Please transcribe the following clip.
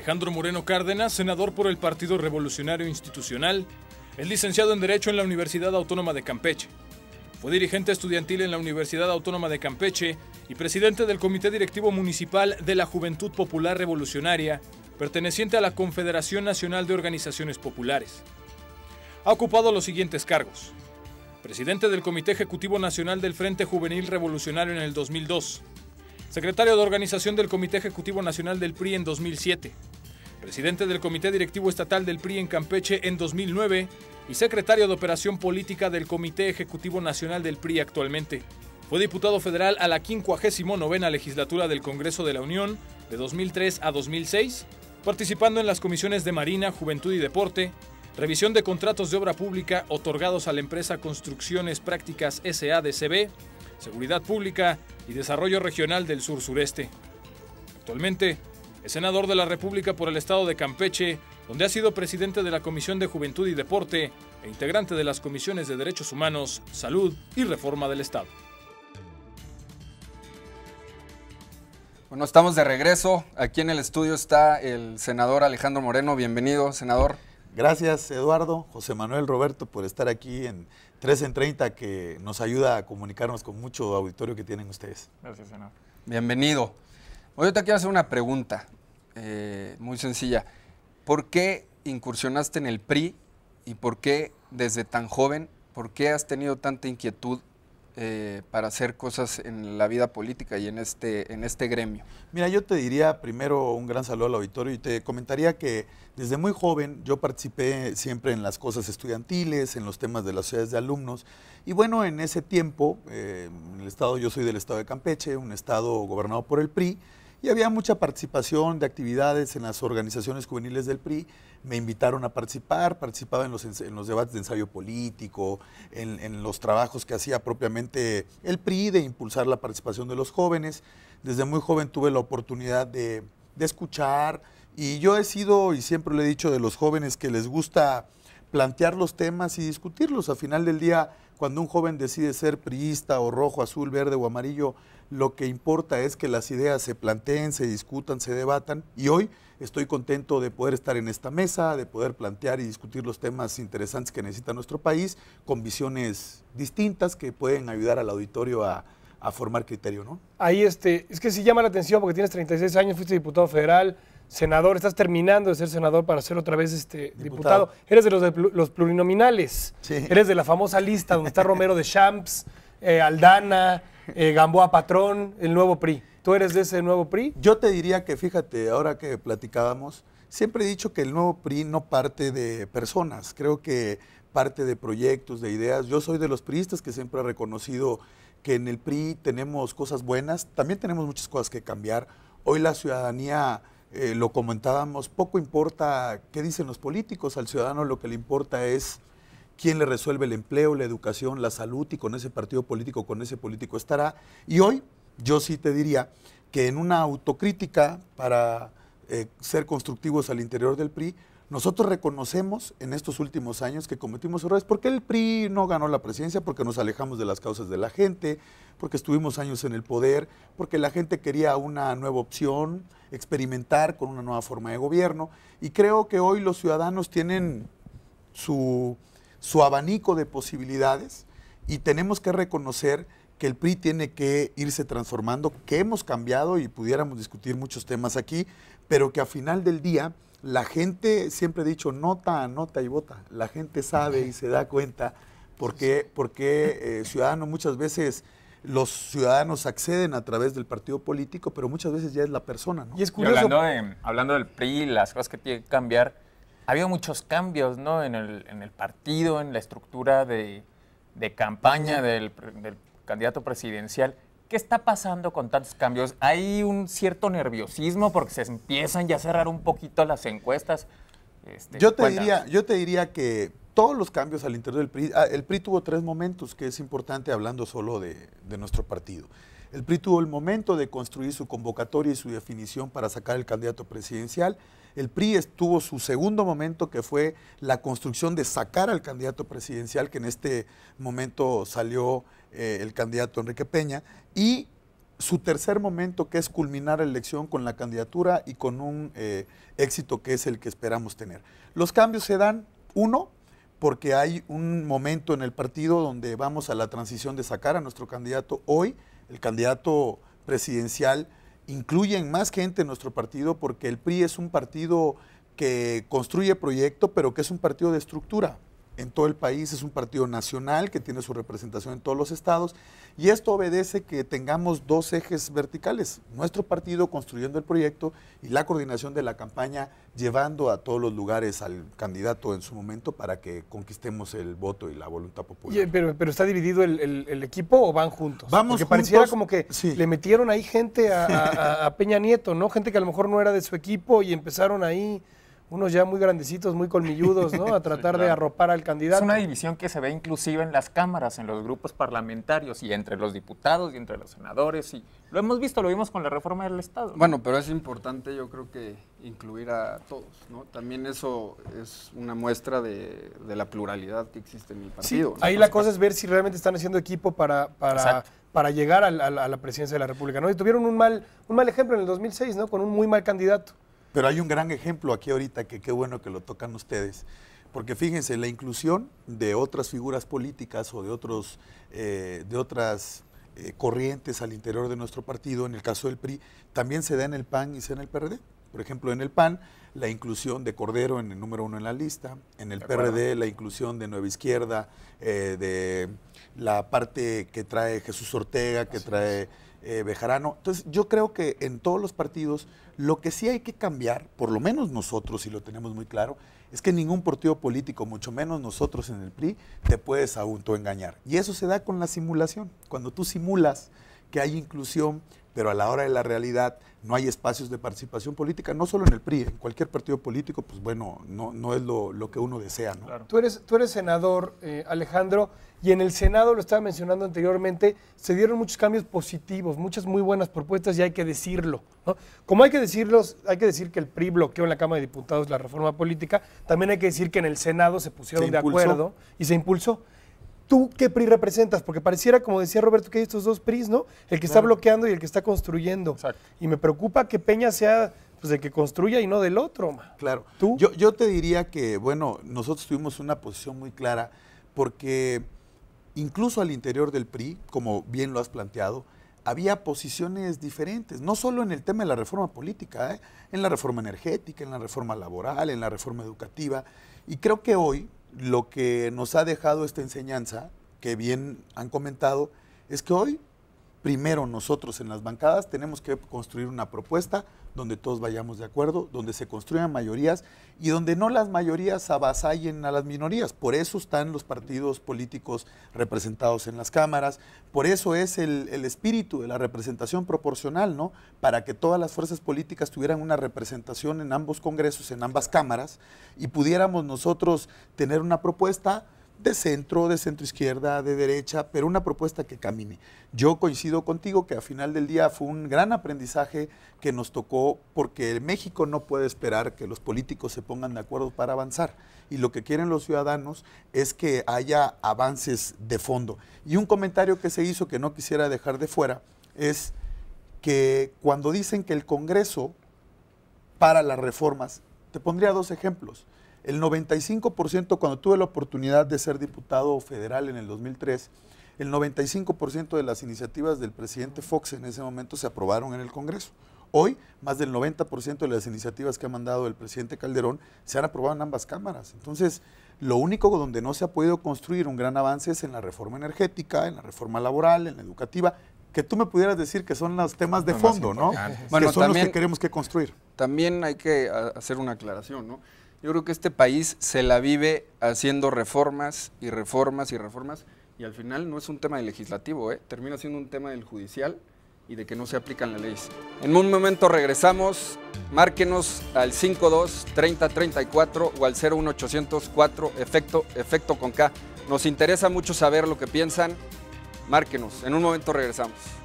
Alejandro Moreno Cárdenas, senador por el Partido Revolucionario Institucional, es licenciado en Derecho en la Universidad Autónoma de Campeche. Fue dirigente estudiantil en la Universidad Autónoma de Campeche y presidente del Comité Directivo Municipal de la Juventud Popular Revolucionaria, perteneciente a la Confederación Nacional de Organizaciones Populares. Ha ocupado los siguientes cargos. Presidente del Comité Ejecutivo Nacional del Frente Juvenil Revolucionario en el 2002. Secretario de Organización del Comité Ejecutivo Nacional del PRI en 2007 presidente del Comité Directivo Estatal del PRI en Campeche en 2009 y secretario de Operación Política del Comité Ejecutivo Nacional del PRI actualmente. Fue diputado federal a la 59 legislatura del Congreso de la Unión de 2003 a 2006, participando en las comisiones de Marina, Juventud y Deporte, revisión de contratos de obra pública otorgados a la empresa Construcciones Prácticas SADCB, Seguridad Pública y Desarrollo Regional del Sur Sureste. Actualmente, es senador de la República por el Estado de Campeche, donde ha sido presidente de la Comisión de Juventud y Deporte e integrante de las comisiones de Derechos Humanos, Salud y Reforma del Estado. Bueno, estamos de regreso. Aquí en el estudio está el senador Alejandro Moreno. Bienvenido, senador. Gracias, Eduardo, José Manuel, Roberto, por estar aquí en 3 en 30, que nos ayuda a comunicarnos con mucho auditorio que tienen ustedes. Gracias, senador. Bienvenido. Oye, te quiero hacer una pregunta eh, muy sencilla. ¿Por qué incursionaste en el PRI y por qué desde tan joven, por qué has tenido tanta inquietud eh, para hacer cosas en la vida política y en este, en este gremio? Mira, yo te diría primero un gran saludo al auditorio y te comentaría que desde muy joven yo participé siempre en las cosas estudiantiles, en los temas de las sociedades de alumnos y bueno, en ese tiempo, eh, el estado, yo soy del estado de Campeche, un estado gobernado por el PRI y había mucha participación de actividades en las organizaciones juveniles del PRI me invitaron a participar, participaba en los, debates de ensayo político, en, los trabajos que hacía propiamente el PRI de impulsar la participación de los jóvenes. Desde muy joven tuve la oportunidad de, de escuchar y yo he sido, y siempre lo he dicho, de los jóvenes que les gusta plantear los temas y discutirlos. A final del día, cuando un joven decide ser priista o rojo, azul, verde o amarillo, lo que importa es que las ideas se planteen, se discutan, se debatan y hoy estoy contento de poder estar en esta mesa, de poder plantear y discutir los temas interesantes que necesita nuestro país con visiones distintas que pueden ayudar al auditorio a, formar criterio, ¿no? Ahí este, es que sí llama la atención porque tienes 36 años, fuiste diputado federal, senador, estás terminando de ser senador para ser otra vez este diputado. Eres de los, plurinominales. Eres de la famosa lista donde está Romero de Champs, eh, Aldana, eh, Gamboa Patrón, el nuevo PRI. ¿Tú eres de ese nuevo PRI? Yo te diría que, fíjate, ahora que platicábamos, siempre he dicho que el nuevo PRI no parte de personas, creo que parte de proyectos, de ideas. Yo soy de los priistas que siempre ha reconocido que en el PRI tenemos cosas buenas, también tenemos muchas cosas que cambiar. Hoy la ciudadanía, eh, lo comentábamos, poco importa qué dicen los políticos, al ciudadano lo que le importa es quién le resuelve el empleo, la educación, la salud y con ese partido político, con ese político estará. Y hoy yo sí te diría que en una autocrítica para eh, ser constructivos al interior del PRI, nosotros reconocemos en estos últimos años que cometimos errores. porque el PRI no ganó la presidencia? Porque nos alejamos de las causas de la gente, porque estuvimos años en el poder, porque la gente quería una nueva opción, experimentar con una nueva forma de gobierno. Y creo que hoy los ciudadanos tienen su su abanico de posibilidades y tenemos que reconocer que el PRI tiene que irse transformando, que hemos cambiado y pudiéramos discutir muchos temas aquí, pero que a final del día la gente, siempre he dicho, nota, anota y vota. La gente sabe y se da cuenta porque, porque eh, ciudadano muchas veces los ciudadanos acceden a través del partido político, pero muchas veces ya es la persona. ¿no? Y hablando, hablando del PRI, las cosas que tiene que cambiar, ha habido muchos cambios ¿no? en, el, partido, en la estructura de, campaña del, candidato presidencial. ¿Qué está pasando con tantos cambios? ¿Hay un cierto nerviosismo porque se empiezan ya a cerrar un poquito las encuestas? Este, yo, te diría, yo te diría que todos los cambios al interior del PRI, ah, el PRI tuvo tres momentos que es importante hablando solo de, de nuestro partido. El PRI tuvo el momento de construir su convocatoria y su definición para sacar el candidato presidencial. El PRI estuvo su segundo momento, que fue la construcción de sacar al candidato presidencial, que en este momento salió eh, el candidato Enrique Peña, y su tercer momento, que es culminar la elección con la candidatura y con un eh, éxito que es el que esperamos tener. Los cambios se dan, uno, porque hay un momento en el partido donde vamos a la transición de sacar a nuestro candidato hoy, el candidato presidencial incluyen más gente en nuestro partido porque el PRI es un partido que construye proyecto, pero que es un partido de estructura en todo el país, es un partido nacional que tiene su representación en todos los estados y esto obedece que tengamos dos ejes verticales, nuestro partido construyendo el proyecto y la coordinación de la campaña llevando a todos los lugares al candidato en su momento para que conquistemos el voto y la voluntad popular. pero, pero, está dividido el, equipo o van juntos? Vamos Porque pareciera como que le metieron ahí gente a, a Peña Nieto, ¿no? Gente que a lo mejor no era de su equipo y empezaron ahí unos ya muy grandecitos, muy colmilludos, ¿no? A tratar de arropar al candidato. Es una división que se ve inclusive en las cámaras, en los grupos parlamentarios y entre los diputados y entre los senadores. Y lo hemos visto, lo vimos con la reforma del Estado. Bueno, pero es importante yo creo que incluir a todos, ¿no? También eso es una muestra de, la pluralidad que existe en el partido. Sí, Ahí la cosa es ver si realmente están haciendo equipo para... llegar a la, presidencia de la República. ¿no? Y tuvieron un mal, un mal ejemplo en el 2006, ¿no? con un muy mal candidato. Pero hay un gran ejemplo aquí ahorita que qué bueno que lo tocan ustedes, porque fíjense, la inclusión de otras figuras políticas o de, otros, eh, de otras eh, corrientes al interior de nuestro partido, en el caso del PRI, también se da en el PAN y se da en el PRD. Por ejemplo, en el PAN, la inclusión de Cordero en el número uno en la lista, en el PRD, la inclusión de Nueva Izquierda, eh, de la parte que trae Jesús Ortega, que trae... Eh, Bejarano. Entonces, yo creo que en todos los partidos, lo que sí hay que cambiar, por lo menos nosotros, si lo tenemos muy claro, es que ningún partido político, mucho menos nosotros en el PRI, te puedes engañar, Y eso se da con la simulación. Cuando tú simulas que hay inclusión, pero a la hora de la realidad no hay espacios de participación política, no solo en el PRI, en cualquier partido político, pues bueno, no, no es lo, que uno desea. ¿no? Tú, eres, tú eres senador, eh, Alejandro, y en el Senado, lo estaba mencionando anteriormente, se dieron muchos cambios positivos, muchas muy buenas propuestas y hay que decirlo. ¿no? Como hay que decirlos, hay que decir que el PRI bloqueó en la Cámara de Diputados la reforma política, también hay que decir que en el Senado se pusieron de acuerdo y se impulsó. ¿Tú qué PRI representas? Porque pareciera, como decía Roberto, que hay estos dos PRIs, ¿no? El que está bloqueando y el que está construyendo. Y me preocupa que Peña sea pues, el que construya y no del otro. Claro. ¿Tú? Yo, te diría que, bueno, nosotros tuvimos una posición muy clara porque incluso al interior del PRI, como bien lo has planteado, había posiciones diferentes, no solo en el tema de la reforma política, ¿eh? en la reforma energética, en la reforma laboral, en la reforma educativa. Y creo que hoy, lo que nos ha dejado esta enseñanza, que bien han comentado, es que hoy, primero nosotros en las bancadas, tenemos que construir una propuesta, donde todos vayamos de acuerdo, donde se construyan mayorías y donde no las mayorías avasallen a las minorías. Por eso están los partidos políticos representados en las cámaras, por eso es el, el espíritu de la representación proporcional, ¿no? Para que todas las fuerzas políticas tuvieran una representación en ambos congresos, en ambas cámaras, y pudiéramos nosotros tener una propuesta de centro, de centro izquierda, de derecha, pero una propuesta que camine. Yo coincido contigo que a final del día fue un gran aprendizaje que nos tocó porque México no puede esperar que los políticos se pongan de acuerdo para avanzar y lo que quieren los ciudadanos es que haya avances de fondo. Y un comentario que se hizo que no quisiera dejar de fuera es que cuando dicen que el Congreso para las reformas, te pondría dos ejemplos. El 95% cuando tuve la oportunidad de ser diputado federal en el 2003, el 95% de las iniciativas del presidente Fox en ese momento se aprobaron en el Congreso. Hoy, más del 90% de las iniciativas que ha mandado el presidente Calderón se han aprobado en ambas cámaras. Entonces, lo único donde no se ha podido construir un gran avance es en la reforma energética, en la reforma laboral, en la educativa, que tú me pudieras decir que son los temas de fondo, ¿no? Bueno, que son los que queremos que construir. También hay que hacer una aclaración, ¿no? Yo creo que este país se la vive haciendo reformas y reformas y reformas y al final no es un tema de legislativo, ¿eh? termina siendo un tema del judicial y de que no se aplican las leyes. En un momento regresamos, márquenos al 52 30 o al 01804 efecto efecto con K. Nos interesa mucho saber lo que piensan. Márquenos, en un momento regresamos.